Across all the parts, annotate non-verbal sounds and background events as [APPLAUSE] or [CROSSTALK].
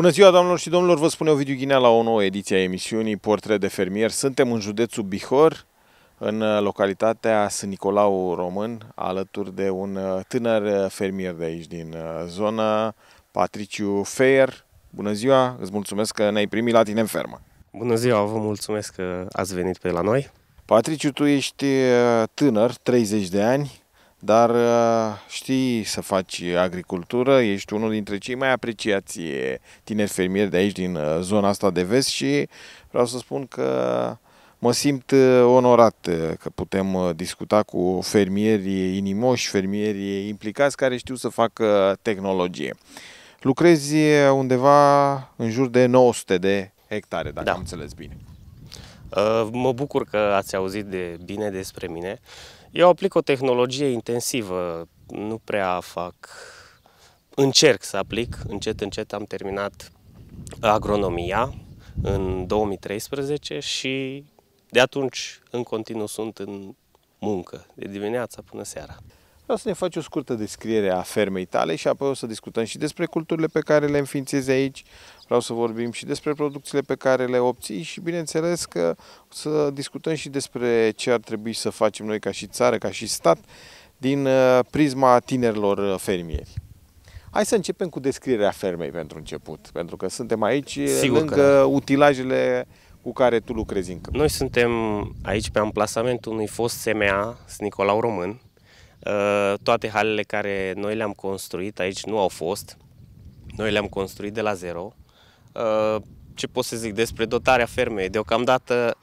Bună ziua, doamnelor și domnilor! Vă spune Ovidiu Ghinea la o nouă ediție a emisiunii Portret de fermier. Suntem în județul Bihor, în localitatea S. Nicolau Român, alături de un uh, tânăr uh, fermier de aici, din uh, zonă, Patriciu Feier. Bună ziua! Îți mulțumesc că ne-ai primit la tine în fermă. Bună ziua! Vă mulțumesc că ați venit pe la noi. Patriciu, tu ești tânăr, 30 de ani, dar uh, știi să faci agricultură, ești unul dintre cei mai apreciați tineri fermieri de aici, din uh, zona asta de vest și vreau să spun că mă simt uh, onorat că putem discuta cu fermieri inimoși, fermieri implicați care știu să facă tehnologie. Lucrezi undeva în jur de 900 de hectare, dacă da. am înțeles bine. Mă bucur că ați auzit de bine despre mine. Eu aplic o tehnologie intensivă, nu prea fac... Încerc să aplic, încet, încet am terminat agronomia în 2013 și de atunci în continuu sunt în muncă, de dimineața până seara. Vreau să ne faci o scurtă descriere a fermei tale și apoi o să discutăm și despre culturile pe care le înființezi aici, vreau să vorbim și despre producțiile pe care le obții și bineînțeles că să discutăm și despre ce ar trebui să facem noi ca și țară, ca și stat, din uh, prisma tinerilor uh, fermieri. Hai să începem cu descrierea fermei pentru început, pentru că suntem aici uh, Sigur lângă că... Da. utilajele cu care tu lucrezi încă. Noi suntem aici pe amplasamentul unui fost SMA, Nicolau Român. Toate halele care noi le-am construit aici nu au fost. Noi le-am construit de la zero. Uh, ce pot să zic despre dotarea fermei? Deocamdată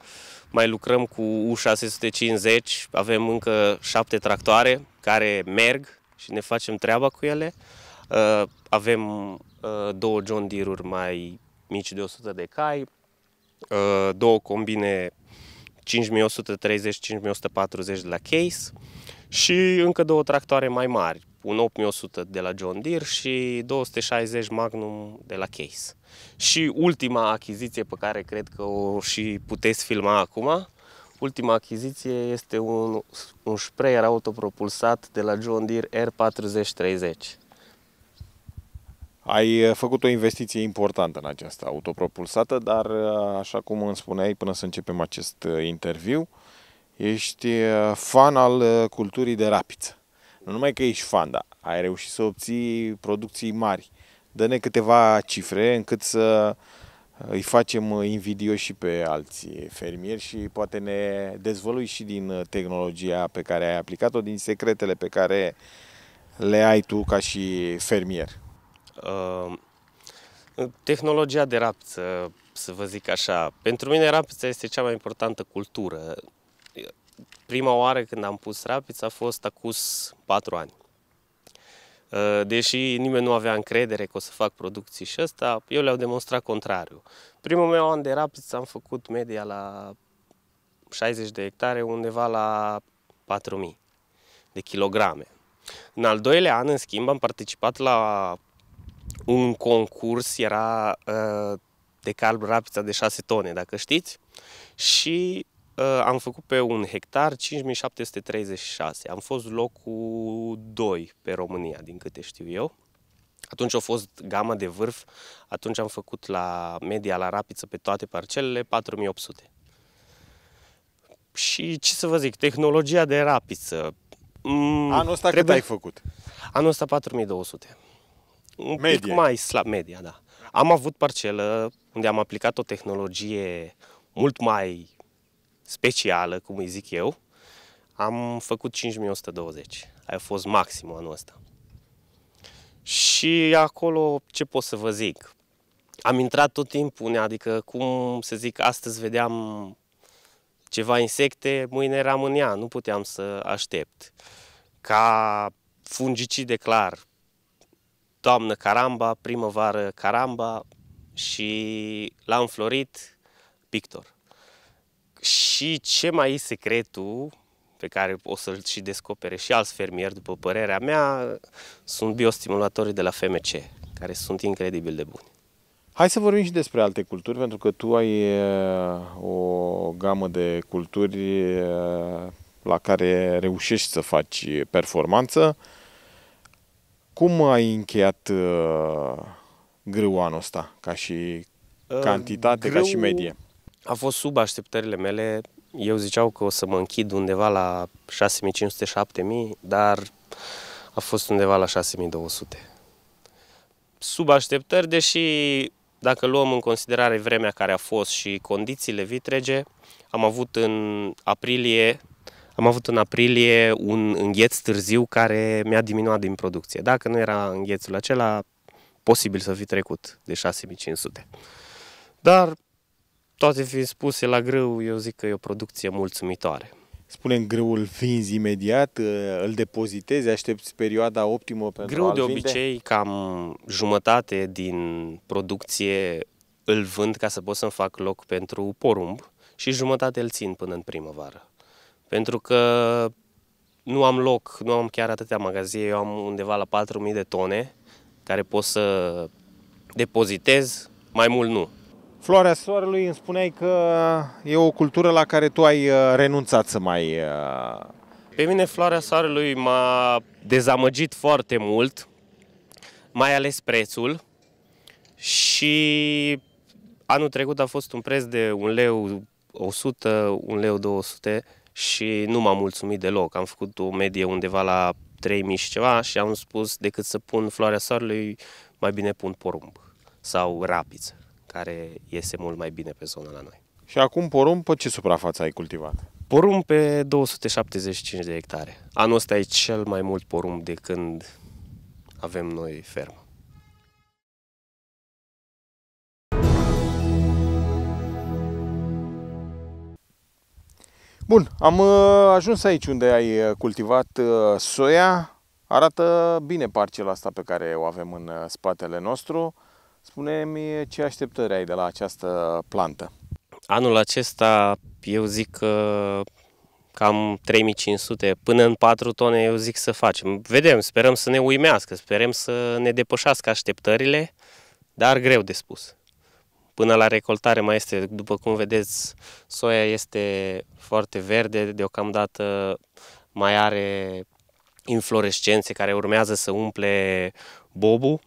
mai lucrăm cu U650, avem încă șapte tractoare care merg și ne facem treaba cu ele. Uh, avem uh, două John Deere-uri mai mici de 100 de cai, două combine 5130-5140 de la Case și încă două tractoare mai mari, un 8100 de la John Deere și 260 Magnum de la Case. Și ultima achiziție pe care cred că o și puteți filma acum, ultima achiziție este un, un sprayer autopropulsat de la John Deere R4030. Ai uh, făcut o investiție importantă în această autopropulsată, dar uh, așa cum îmi spuneai până să începem acest uh, interviu, ești fan al culturii de rapiță. Nu numai că ești fan, dar ai reușit să obții producții mari. Dă-ne câteva cifre încât să uh, îi facem invidio și pe alții fermieri și poate ne dezvălui și din uh, tehnologia pe care ai aplicat-o, din secretele pe care le ai tu ca și fermier. Uh, tehnologia de rapță, să vă zic așa. Pentru mine rapța este cea mai importantă cultură prima oară când am pus rapiță a fost acus 4 ani. Ă, deși nimeni nu avea încredere că o să fac producții și ăsta, eu le-au demonstrat contrariu. Primul meu an de rapiță am făcut media la 60 de hectare, undeva la 4000 de kilograme. În al doilea an, în schimb, am participat la un concurs, era ă, de calb rapița de 6 tone, dacă știți, și Uh, am făcut pe un hectar 5736. Am fost locul 2 pe România, din câte știu eu. Atunci a fost gama de vârf, atunci am făcut la media, la rapiță, pe toate parcelele, 4800. Și ce să vă zic, tehnologia de rapiță... Mm, Anul ăsta trebuie... cât ai făcut? Anul ăsta 4200. Un media. pic mai slab, media, da. Am avut parcelă unde am aplicat o tehnologie mult mai specială, cum îi zic eu, am făcut 5120. Aia a fost maximul anul ăsta. Și acolo, ce pot să vă zic? Am intrat tot timpul, adică, cum să zic, astăzi vedeam ceva insecte, mâine eram în ea, nu puteam să aștept. Ca fungicide clar, toamnă caramba, primăvară caramba și l-am florit pictor. Și ce mai e secretul pe care o să-l și descopere și alți fermieri, după părerea mea, sunt biostimulatorii de la FMC, care sunt incredibil de buni. Hai să vorbim și despre alte culturi, pentru că tu ai uh, o gamă de culturi uh, la care reușești să faci performanță. Cum ai încheiat uh, grâul anul ăsta, ca și cantitate, grâu, ca și medie? a fost sub așteptările mele. Eu ziceau că o să mă închid undeva la 6500-7000, dar a fost undeva la 6200. Sub așteptări, deși dacă luăm în considerare vremea care a fost și condițiile vitrege, am avut în aprilie am avut în aprilie un îngheț târziu care mi-a diminuat din producție. Dacă nu era înghețul acela, posibil să fi trecut de 6500. Dar toate fiind spuse la grâu, eu zic că e o producție mulțumitoare. Spunem grâul vinzi imediat, uh, îl depozitezi, aștepți perioada optimă pentru Grâu de vinde? obicei cam jumătate din producție îl vând ca să pot să-mi fac loc pentru porumb și jumătate îl țin până în primăvară. Pentru că nu am loc, nu am chiar atâtea magazie, eu am undeva la 4.000 de tone care pot să depozitez, mai mult nu. Floarea soarelui îmi spuneai că e o cultură la care tu ai uh, renunțat să mai... Uh, Pe mine floarea soarelui m-a dezamăgit foarte mult, mai ales prețul și anul trecut a fost un preț de 1 leu 100, 1 leu 200 și nu m-am mulțumit deloc. Am făcut o medie undeva la 3000 și ceva și am spus decât să pun floarea soarelui, mai bine pun porumb sau rapiță care iese mult mai bine pe zona la noi. Și acum porumb pe ce suprafață ai cultivat? Porumb pe 275 de hectare. Anul ăsta e cel mai mult porumb de când avem noi fermă. Bun, am uh, ajuns aici unde ai uh, cultivat uh, soia. Arată bine parcela asta pe care o avem în spatele nostru. Spune-mi ce așteptări ai de la această plantă. Anul acesta eu zic că cam 3500 până în 4 tone eu zic să facem. Vedem, sperăm să ne uimească, sperăm să ne depășească așteptările, dar greu de spus. Până la recoltare mai este, după cum vedeți, soia este foarte verde, deocamdată mai are inflorescențe care urmează să umple bobul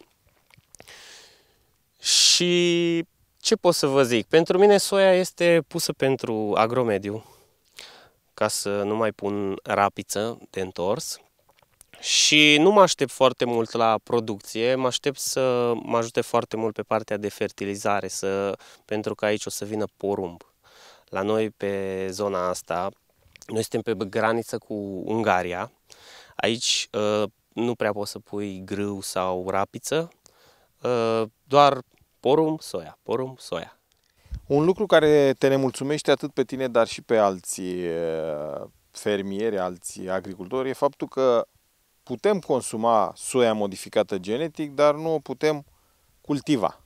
și ce pot să vă zic? Pentru mine soia este pusă pentru agromediu, ca să nu mai pun rapiță de întors. Și nu mă aștept foarte mult la producție, mă aștept să mă ajute foarte mult pe partea de fertilizare, să, pentru că aici o să vină porumb. La noi, pe zona asta, noi suntem pe graniță cu Ungaria. Aici uh, nu prea poți să pui grâu sau rapiță, uh, doar Porum soia, porum soia. Un lucru care te nemulțumește atât pe tine, dar și pe alții fermieri, alții agricultori, e faptul că putem consuma soia modificată genetic, dar nu o putem cultiva.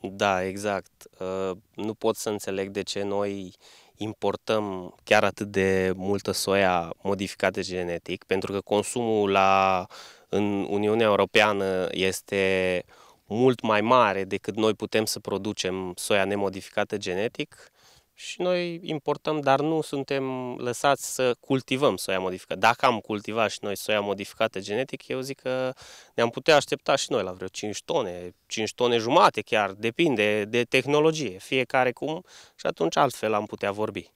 Da, exact. Ă, nu pot să înțeleg de ce noi importăm chiar atât de multă soia modificată genetic, pentru că consumul la, în Uniunea Europeană este mult mai mare decât noi putem să producem soia nemodificată genetic și noi importăm, dar nu suntem lăsați să cultivăm soia modificată. Dacă am cultivat și noi soia modificată genetic, eu zic că ne-am putea aștepta și noi la vreo 5 tone, 5 tone jumate chiar, depinde de tehnologie, fiecare cum și atunci altfel am putea vorbi.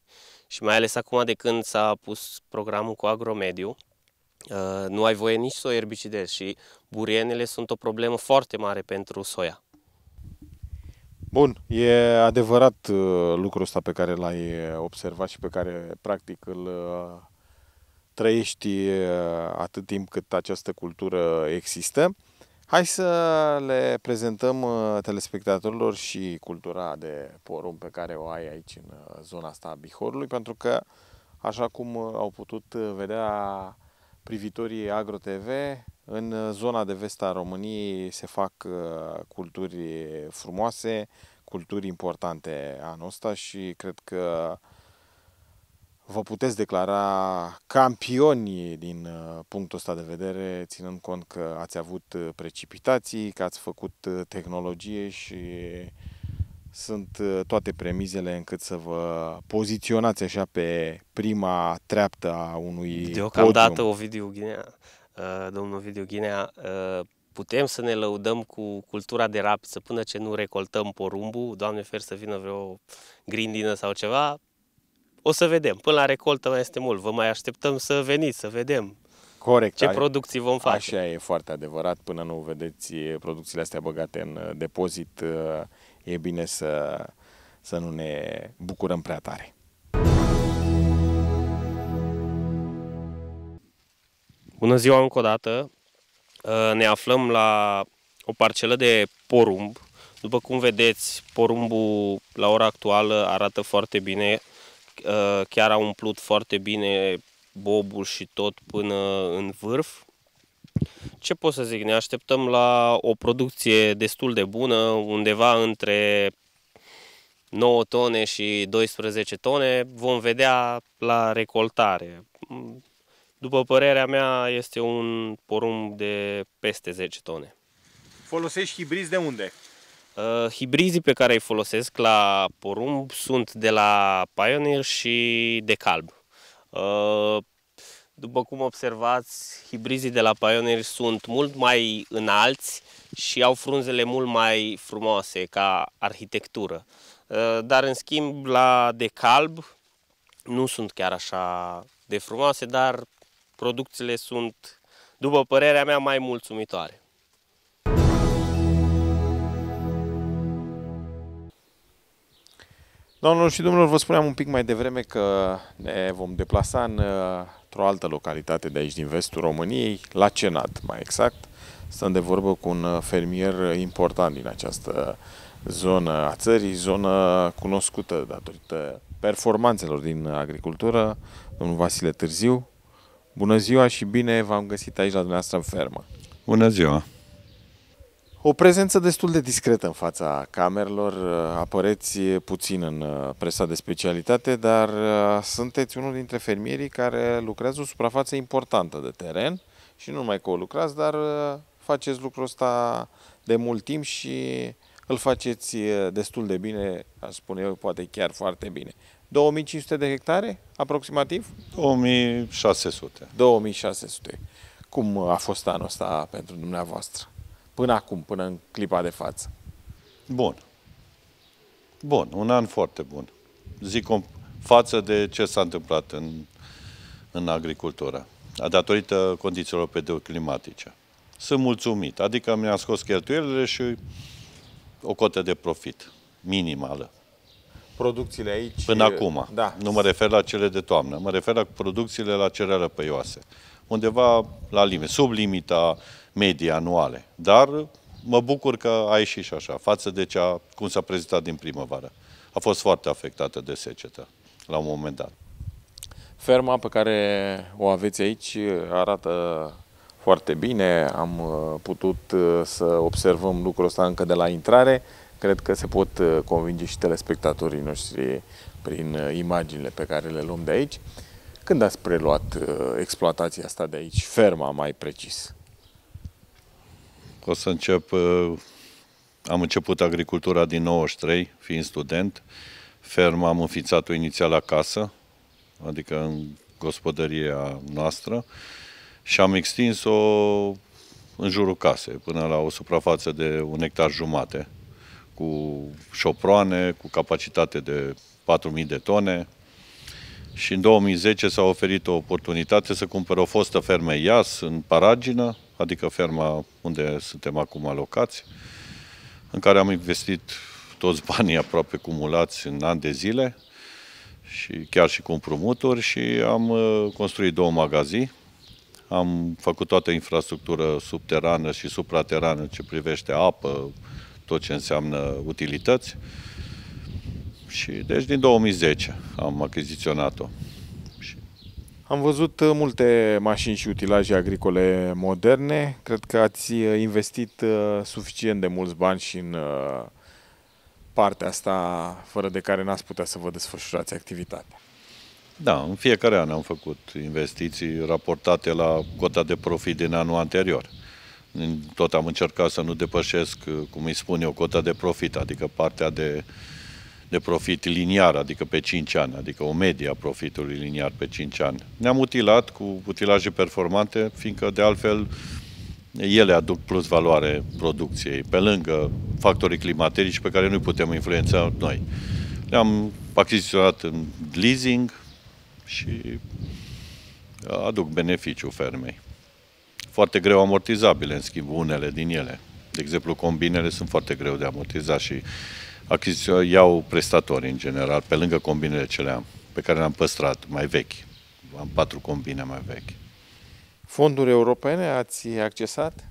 Și mai ales acum de când s-a pus programul cu agromediu, Uh, nu ai voie nici să o erbicidezi și burienele sunt o problemă foarte mare pentru soia. Bun, e adevărat uh, lucrul ăsta pe care l-ai observat și pe care practic îl uh, trăiești atât timp cât această cultură există. Hai să le prezentăm telespectatorilor și cultura de porumb pe care o ai aici în zona asta a Bihorului, pentru că, așa cum au putut vedea privitorii AgroTV, în uh, zona de vest a României se fac uh, culturi frumoase, culturi importante anul ăsta și cred că vă puteți declara campioni din uh, punctul ăsta de vedere, ținând cont că ați avut precipitații, că ați făcut tehnologie și sunt uh, toate premizele încât să vă poziționați așa pe prima treaptă a unui Deocamdată podium. Ovidiu Ghinea, uh, domnul Ovidiu Ghinea, uh, putem să ne lăudăm cu cultura de rapiță până ce nu recoltăm porumbul, Doamne fer să vină vreo grindină sau ceva, o să vedem. Până la recoltă mai este mult, vă mai așteptăm să veniți, să vedem. Corect. Ce producții vom face. Așa e foarte adevărat, până nu vedeți eh, producțiile astea băgate în eh, depozit, eh, e bine să, să nu ne bucurăm prea tare. Bună ziua încă o dată! Ă, ne aflăm la o parcelă de porumb. După cum vedeți, porumbul la ora actuală arată foarte bine. Ă, chiar a umplut foarte bine bobul și tot până în vârf. Ce pot să zic, ne așteptăm la o producție destul de bună, undeva între 9 tone și 12 tone, vom vedea la recoltare. După părerea mea, este un porumb de peste 10 tone. Folosești hibrizi de unde? Uh, hibrizii pe care îi folosesc la porumb sunt de la Pioneer și de Calb. Uh, după cum observați, hibrizii de la Pioneer sunt mult mai înalți și au frunzele mult mai frumoase ca arhitectură. Uh, dar, în schimb, la de calb nu sunt chiar așa de frumoase, dar producțiile sunt, după părerea mea, mai mulțumitoare. Domnul și domnilor, vă spuneam un pic mai devreme că ne vom deplasa în uh, într-o altă localitate de aici, din vestul României, la Cenat, mai exact. Stăm de vorbă cu un uh, fermier important din această zonă a țării, zonă cunoscută datorită performanțelor din agricultură, domnul Vasile Târziu. Bună ziua și bine v-am găsit aici la dumneavoastră în fermă. Bună ziua! o prezență destul de discretă în fața camerelor, apăreți puțin în uh, presa de specialitate, dar uh, sunteți unul dintre fermierii care lucrează o suprafață importantă de teren și nu numai că o lucrați, dar uh, faceți lucrul ăsta de mult timp și îl faceți destul de bine, aș spune eu, poate chiar foarte bine. 2500 de hectare, aproximativ? 2600. 2600. Cum a fost anul ăsta pentru dumneavoastră? până acum, până în clipa de față? Bun. Bun, un an foarte bun. Zic față de ce s-a întâmplat în, în agricultură, datorită condițiilor pedoclimatice. Sunt mulțumit, adică mi-a scos cheltuielile și o cotă de profit minimală. Producțiile aici... Până acum. Da. Nu mă refer la cele de toamnă, mă refer la producțiile la cereală păioase. Undeva la limite, sub limita medii anuale. Dar mă bucur că a ieșit și așa, față de cea cum s-a prezentat din primăvară. A fost foarte afectată de secetă la un moment dat. Ferma pe care o aveți aici arată foarte bine. Am uh, putut uh, să observăm lucrul ăsta încă de la intrare. Cred că se pot uh, convinge și telespectatorii noștri prin imaginile pe care le luăm de aici. Când ați preluat exploatația asta de aici, ferma mai precis? O să încep, uh, am început agricultura din 93, fiind student. Ferma am înfițat o inițial acasă, adică în gospodăria noastră și am extins-o în jurul casei, până la o suprafață de un hectar jumate, cu șoproane, cu capacitate de 4.000 de tone, și în 2010 s-a oferit o oportunitate să cumpere o fostă fermă IAS în Paragină, adică ferma unde suntem acum alocați, în care am investit toți banii aproape cumulați în ani de zile și chiar și cu împrumuturi și am uh, construit două magazii. Am făcut toată infrastructura subterană și supraterană ce privește apă, tot ce înseamnă utilități. Și deci din 2010 am achiziționat-o. Am văzut uh, multe mașini și utilaje agricole moderne. Cred că ați uh, investit uh, suficient de mulți bani și în partea asta, fără de care n-ați putea să vă desfășurați activitatea. Da, în fiecare an am făcut investiții raportate la cota de profit din anul anterior. Tot am încercat să nu depășesc, cum îi spun eu, cota de profit, adică partea de uh, de profit liniar, adică pe 5 ani, adică o medie a profitului liniar pe 5 ani. Ne-am utilat cu utilaje performante, fiindcă de altfel ele aduc plus valoare producției, pe lângă factorii climaterici pe care nu putem influența noi. Le-am achiziționat în leasing și aduc beneficiu fermei. Foarte greu amortizabile, în schimb, unele din ele. De exemplu, combinele sunt foarte greu de amortizat și achizițio- iau prestatori în general, pe lângă combinele ce le am, pe care le-am păstrat mai vechi. Am patru combine mai vechi. Fonduri europene ați accesat?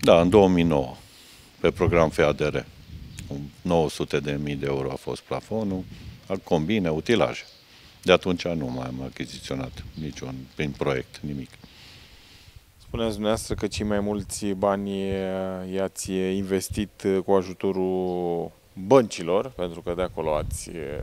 Da, în 2009, pe program FADR. 900 de mii de euro a fost plafonul, combine, utilaje. De atunci nu mai am achiziționat niciun prin proiect, nimic. Spuneți dumneavoastră că cei mai mulți bani i-ați investit cu ajutorul băncilor, pentru că de acolo ați eh,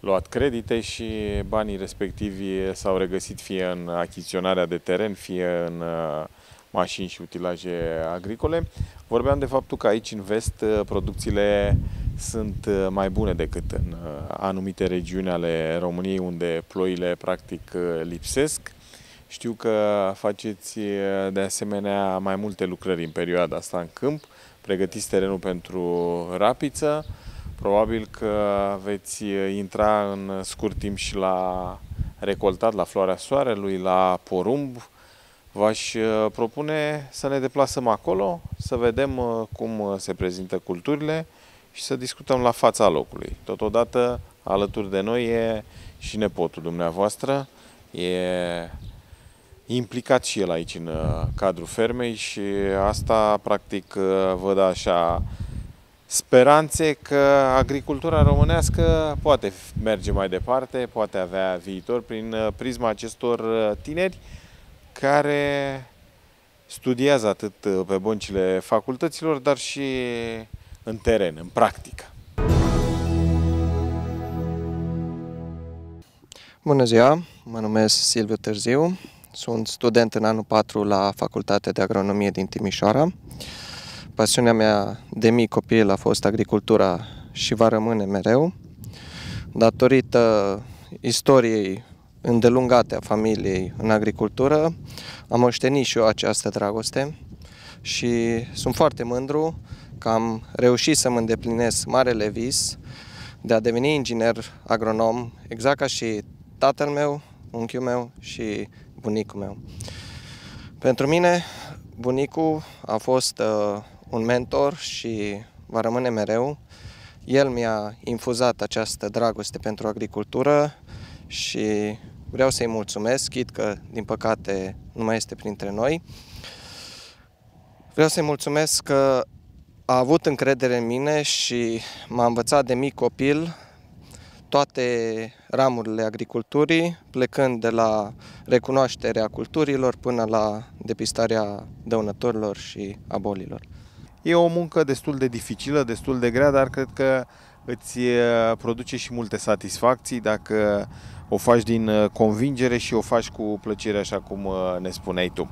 luat credite și banii respectivi s-au regăsit fie în achiziționarea de teren, fie în eh, mașini și utilaje agricole. Vorbeam de faptul că aici în vest eh, producțiile sunt mai bune decât în anumite regiuni ale României unde ploile practic lipsesc. Știu că faceți de asemenea mai multe lucrări în perioada asta în câmp pregătiți terenul pentru rapiță. Probabil că veți intra în scurt timp și la recoltat, la floarea soarelui, la porumb. V-aș uh, propune să ne deplasăm acolo, să vedem uh, cum uh, se prezintă culturile și să discutăm la fața locului. Totodată, alături de noi e și nepotul dumneavoastră, e implicat și el aici în uh, cadrul fermei și asta practic uh, văd așa speranțe că agricultura românească poate merge mai departe, poate avea viitor prin uh, prisma acestor tineri care studiază atât pe băncile facultăților, dar și în teren, în practică. Bună ziua, mă numesc Silviu Târziu, sunt student în anul 4 la Facultatea de Agronomie din Timișoara. Pasiunea mea de mic copil a fost agricultura și va rămâne mereu. Datorită istoriei îndelungate a familiei în agricultură, am moștenit și eu această dragoste și sunt foarte mândru că am reușit să mă îndeplinesc marele vis de a deveni inginer agronom, exact ca și tatăl meu, unchiul meu și bunicul meu. Pentru mine, bunicul a fost uh, un mentor și va rămâne mereu. El mi-a infuzat această dragoste pentru agricultură și vreau să-i mulțumesc, chit că, din păcate, nu mai este printre noi. Vreau să-i mulțumesc că a avut încredere în mine și m-a învățat de mic copil toate ramurile agriculturii, plecând de la recunoașterea culturilor până la depistarea dăunătorilor și a bolilor. E o muncă destul de dificilă, destul de grea, dar cred că îți uh, produce și multe satisfacții dacă o faci din uh, convingere și o faci cu plăcere, așa cum uh, ne spuneai tu.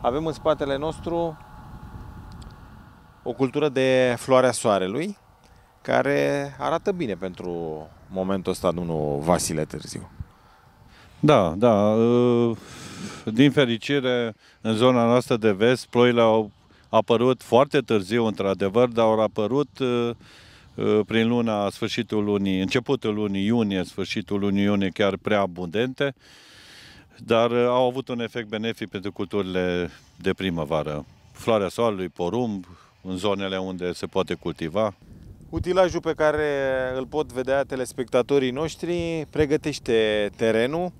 Avem în spatele nostru o cultură de floarea soarelui, care arată bine pentru momentul ăsta domnul Vasile Târziu. Da, da. Ă, din fericire, în zona noastră de vest, ploile au apărut foarte târziu, într-adevăr, dar au apărut ă, ă, prin luna sfârșitul lunii, începutul lunii iunie, sfârșitul lunii iunie chiar prea abundente, dar au avut un efect benefic pentru culturile de primăvară. Floarea soarelui, porumb, în zonele unde se poate cultiva. Utilajul pe care îl pot vedea telespectatorii noștri pregătește terenul,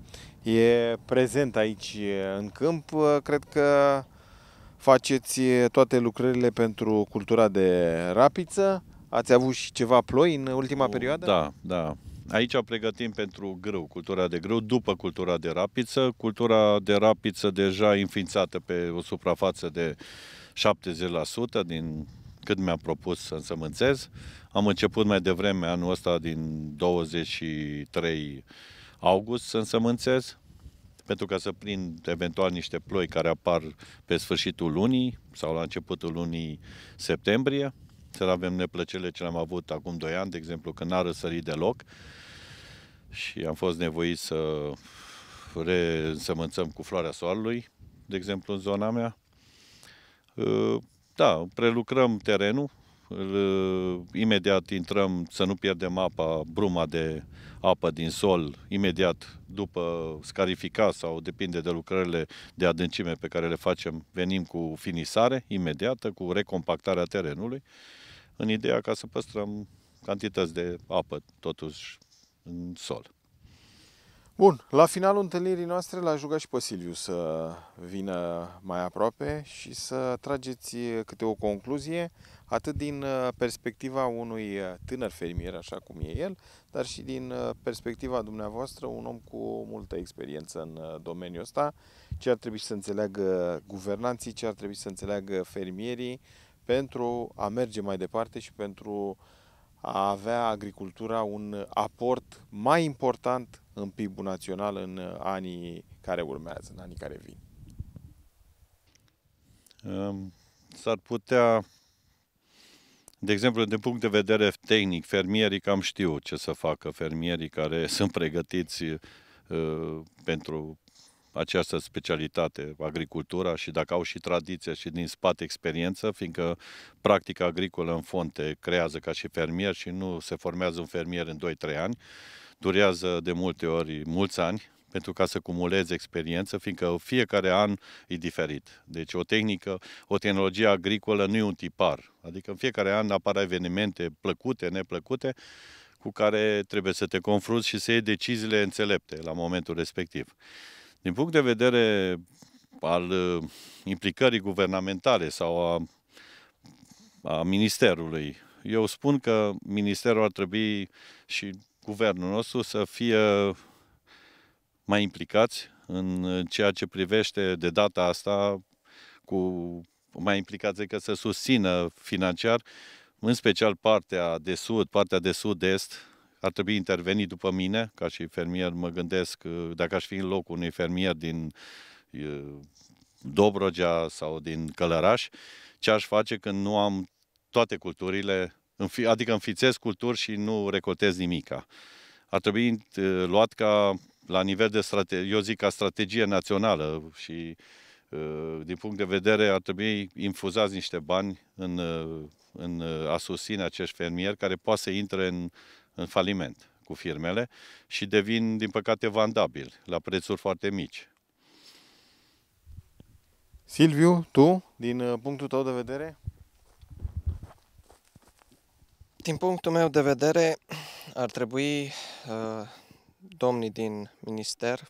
e prezent aici în câmp. Cred că faceți toate lucrările pentru cultura de rapiță. Ați avut și ceva ploi în ultima perioadă? Da, da. Aici pregătim pentru grâu, cultura de grâu, după cultura de rapiță. Cultura de rapiță deja înființată pe o suprafață de 70% din cât mi-a propus să însămânțez. Am început mai devreme anul ăsta din 23 august să însămânțez, pentru ca să prind eventual niște ploi care apar pe sfârșitul lunii sau la începutul lunii septembrie. Să avem neplăcerile ce am avut acum 2 ani, de exemplu, că n-a răsărit deloc și am fost nevoit să reînsămânțăm cu floarea soarelui, de exemplu, în zona mea. Ă, da, prelucrăm terenul, Uh, imediat intrăm să nu pierdem apa, bruma de apă din sol, imediat după scarifica sau depinde de lucrările de adâncime pe care le facem, venim cu finisare imediată, cu recompactarea terenului, în ideea ca să păstrăm cantități de apă totuși în sol. Bun, la finalul întâlnirii noastre l-aș ruga și pe Silviu să vină mai aproape și să trageți câte o concluzie atât din uh, perspectiva unui uh, tânăr fermier, așa cum e el, dar și din uh, perspectiva dumneavoastră, un om cu multă experiență în domeniul ăsta, ce ar trebui să înțeleagă guvernanții, ce ar trebui să înțeleagă fermierii pentru a merge mai departe și pentru a avea agricultura un aport mai important în PIB-ul național în anii care urmează, în anii care vin? S-ar putea de exemplu, din punct de vedere tehnic, fermierii cam știu ce să facă, fermierii care [LAUGHS] sunt pregătiți uh, pentru această specialitate, agricultura și dacă au și tradiție și din spate experiență, fiindcă practica agricolă în fond creează ca și fermier și nu se formează un fermier în 2-3 ani, durează de multe ori mulți ani, pentru ca să cumulezi experiență, fiindcă fiecare an e diferit. Deci o tehnică, o tehnologie agricolă nu e un tipar. Adică în fiecare an apar evenimente plăcute, neplăcute, cu care trebuie să te confrunți și să iei deciziile înțelepte la momentul respectiv. Din punct de vedere al uh, implicării guvernamentale sau a, a ministerului, eu spun că ministerul ar trebui și guvernul nostru să fie mai implicați în uh, ceea ce privește de data asta cu mai implicați decât să susțină financiar, în special partea de sud, partea de sud-est, ar trebui intervenit după mine, ca și fermier mă gândesc, uh, dacă aș fi în locul unui fermier din uh, Dobrogea sau din Călăraș, ce aș face când nu am toate culturile, adică înfițez culturi și nu recoltez nimica. Ar trebui luat ca la nivel de strategie, eu zic ca strategie națională și uh, din punct de vedere ar trebui infuzați niște bani în, uh, în uh, a susține acești fermieri care poate să intre în, în faliment cu firmele și devin, din păcate, vandabili la prețuri foarte mici. Silviu, tu, din punctul tău de vedere? Din punctul meu de vedere, ar trebui domnii din minister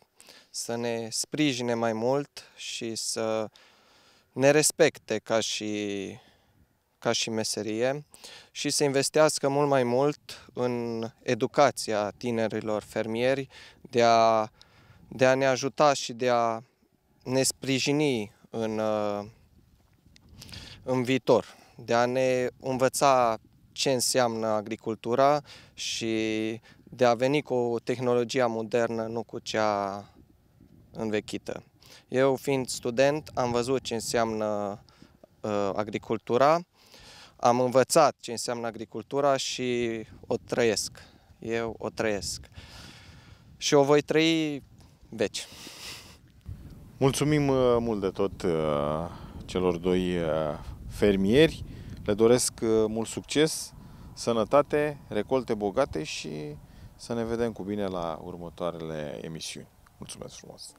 să ne sprijine mai mult și să ne respecte ca și, ca și meserie și să investească mult mai mult în educația tinerilor fermieri de a, de a ne ajuta și de a ne sprijini în, uh, în viitor, de a ne învăța ce înseamnă agricultura și de a veni cu tehnologia modernă, nu cu cea învechită. Eu, fiind student, am văzut ce înseamnă uh, agricultura, am învățat ce înseamnă agricultura și o trăiesc. Eu o trăiesc. Și o voi trăi veci. Mulțumim uh, mult de tot uh, celor doi uh, fermieri. Le doresc mult succes, sănătate, recolte bogate și să ne vedem cu bine la următoarele emisiuni. Mulțumesc frumos!